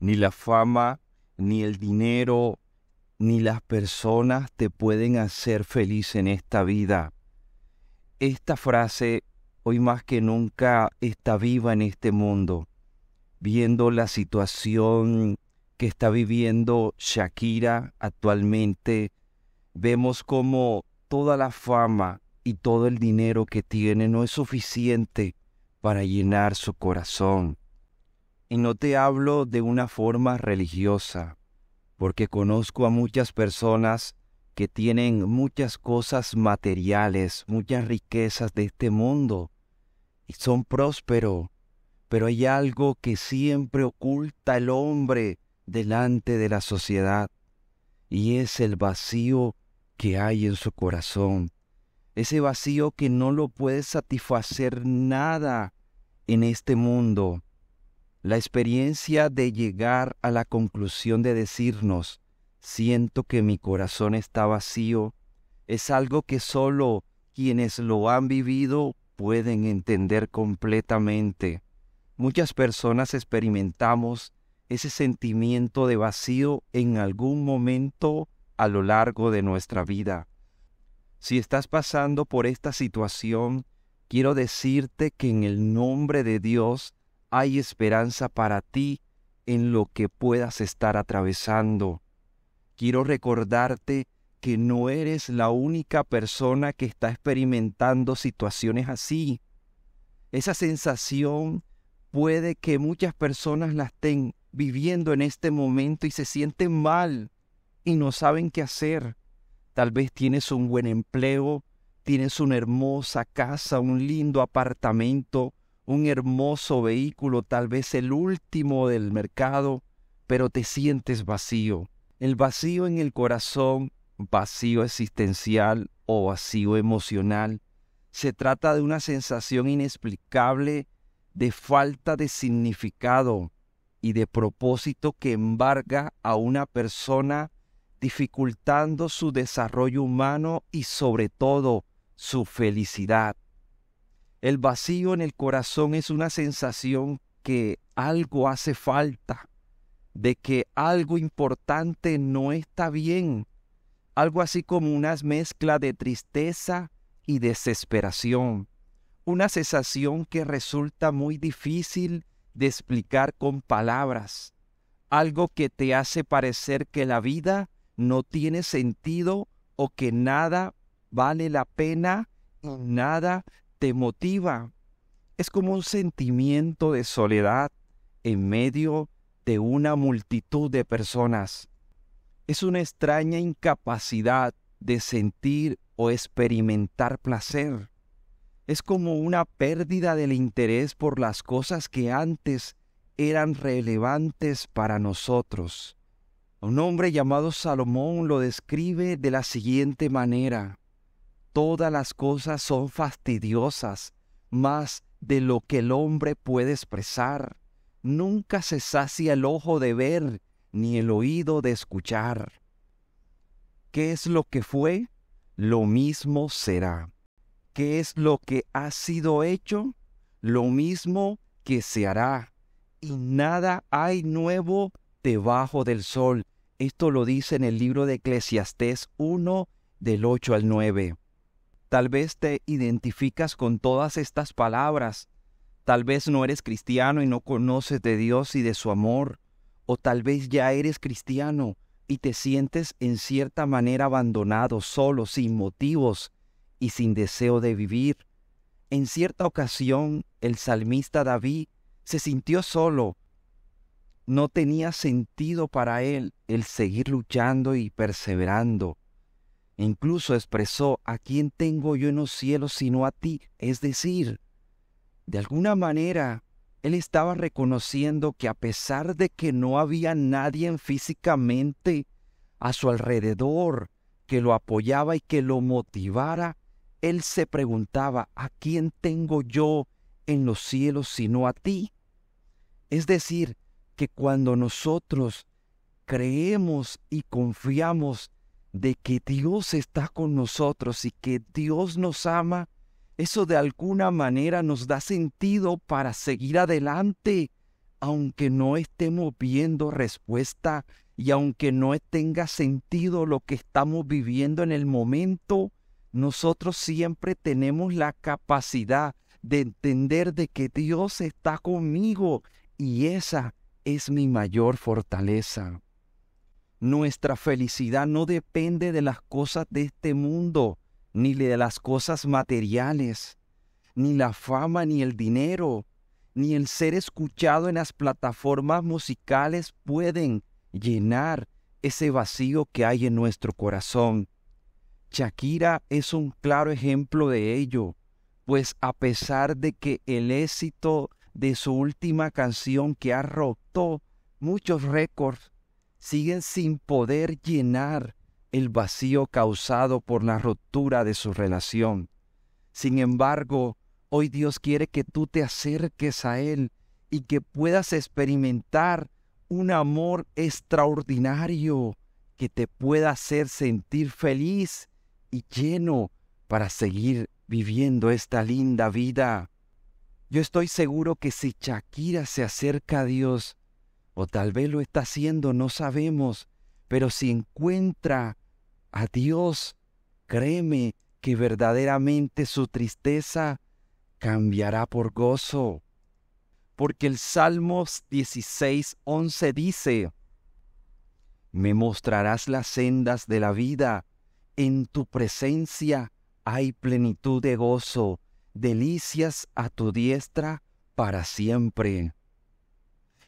ni la fama, ni el dinero, ni las personas te pueden hacer feliz en esta vida. Esta frase hoy más que nunca está viva en este mundo, viendo la situación que está viviendo Shakira actualmente, vemos como toda la fama y todo el dinero que tiene no es suficiente para llenar su corazón. Y no te hablo de una forma religiosa, porque conozco a muchas personas que tienen muchas cosas materiales, muchas riquezas de este mundo, y son prósperos, pero hay algo que siempre oculta el hombre delante de la sociedad, y es el vacío que hay en su corazón, ese vacío que no lo puede satisfacer nada en este mundo la experiencia de llegar a la conclusión de decirnos, siento que mi corazón está vacío, es algo que solo quienes lo han vivido pueden entender completamente. Muchas personas experimentamos ese sentimiento de vacío en algún momento a lo largo de nuestra vida. Si estás pasando por esta situación, quiero decirte que en el nombre de Dios, hay esperanza para ti en lo que puedas estar atravesando. Quiero recordarte que no eres la única persona que está experimentando situaciones así. Esa sensación puede que muchas personas la estén viviendo en este momento y se sienten mal y no saben qué hacer. Tal vez tienes un buen empleo, tienes una hermosa casa, un lindo apartamento, un hermoso vehículo, tal vez el último del mercado, pero te sientes vacío. El vacío en el corazón, vacío existencial o vacío emocional, se trata de una sensación inexplicable de falta de significado y de propósito que embarga a una persona dificultando su desarrollo humano y sobre todo su felicidad. El vacío en el corazón es una sensación que algo hace falta, de que algo importante no está bien, algo así como una mezcla de tristeza y desesperación, una sensación que resulta muy difícil de explicar con palabras, algo que te hace parecer que la vida no tiene sentido o que nada vale la pena y nada te motiva. Es como un sentimiento de soledad en medio de una multitud de personas. Es una extraña incapacidad de sentir o experimentar placer. Es como una pérdida del interés por las cosas que antes eran relevantes para nosotros. Un hombre llamado Salomón lo describe de la siguiente manera todas las cosas son fastidiosas, más de lo que el hombre puede expresar. Nunca se sacia el ojo de ver, ni el oído de escuchar. ¿Qué es lo que fue? Lo mismo será. ¿Qué es lo que ha sido hecho? Lo mismo que se hará. Y nada hay nuevo debajo del sol. Esto lo dice en el libro de Eclesiastés 1 del 8 al 9. Tal vez te identificas con todas estas palabras. Tal vez no eres cristiano y no conoces de Dios y de su amor. O tal vez ya eres cristiano y te sientes en cierta manera abandonado, solo, sin motivos y sin deseo de vivir. En cierta ocasión, el salmista David se sintió solo. No tenía sentido para él el seguir luchando y perseverando. Incluso expresó, ¿a quién tengo yo en los cielos sino a ti? Es decir, de alguna manera, él estaba reconociendo que a pesar de que no había nadie físicamente a su alrededor que lo apoyaba y que lo motivara, él se preguntaba, ¿a quién tengo yo en los cielos sino a ti? Es decir, que cuando nosotros creemos y confiamos de que Dios está con nosotros y que Dios nos ama, eso de alguna manera nos da sentido para seguir adelante, aunque no estemos viendo respuesta y aunque no tenga sentido lo que estamos viviendo en el momento, nosotros siempre tenemos la capacidad de entender de que Dios está conmigo y esa es mi mayor fortaleza. Nuestra felicidad no depende de las cosas de este mundo, ni de las cosas materiales, ni la fama, ni el dinero, ni el ser escuchado en las plataformas musicales pueden llenar ese vacío que hay en nuestro corazón. Shakira es un claro ejemplo de ello, pues a pesar de que el éxito de su última canción que ha roto muchos récords, siguen sin poder llenar el vacío causado por la ruptura de su relación. Sin embargo, hoy Dios quiere que tú te acerques a Él y que puedas experimentar un amor extraordinario que te pueda hacer sentir feliz y lleno para seguir viviendo esta linda vida. Yo estoy seguro que si Shakira se acerca a Dios, o tal vez lo está haciendo, no sabemos, pero si encuentra a Dios, créeme que verdaderamente su tristeza cambiará por gozo. Porque el Salmos 16, dice, Me mostrarás las sendas de la vida, en tu presencia hay plenitud de gozo, delicias a tu diestra para siempre.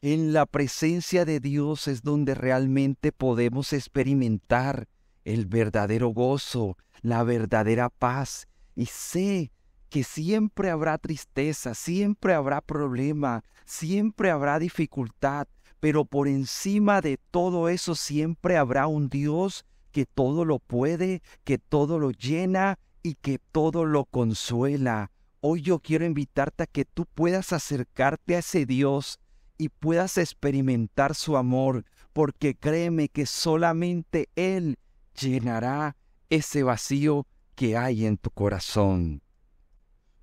En la presencia de Dios es donde realmente podemos experimentar el verdadero gozo, la verdadera paz. Y sé que siempre habrá tristeza, siempre habrá problema, siempre habrá dificultad, pero por encima de todo eso siempre habrá un Dios que todo lo puede, que todo lo llena y que todo lo consuela. Hoy yo quiero invitarte a que tú puedas acercarte a ese Dios y puedas experimentar su amor, porque créeme que solamente Él llenará ese vacío que hay en tu corazón.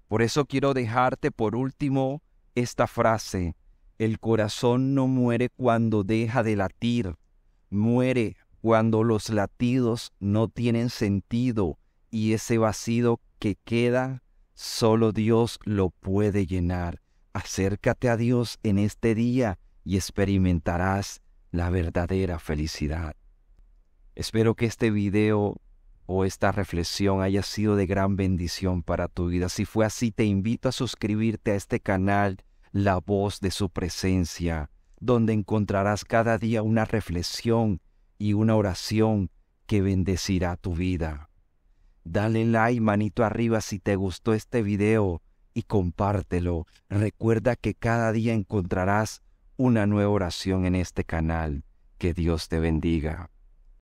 Por eso quiero dejarte por último esta frase, el corazón no muere cuando deja de latir, muere cuando los latidos no tienen sentido y ese vacío que queda, solo Dios lo puede llenar. Acércate a Dios en este día y experimentarás la verdadera felicidad. Espero que este video o esta reflexión haya sido de gran bendición para tu vida. Si fue así, te invito a suscribirte a este canal, La Voz de Su Presencia, donde encontrarás cada día una reflexión y una oración que bendecirá tu vida. Dale like, manito arriba si te gustó este video y compártelo. Recuerda que cada día encontrarás una nueva oración en este canal. Que Dios te bendiga.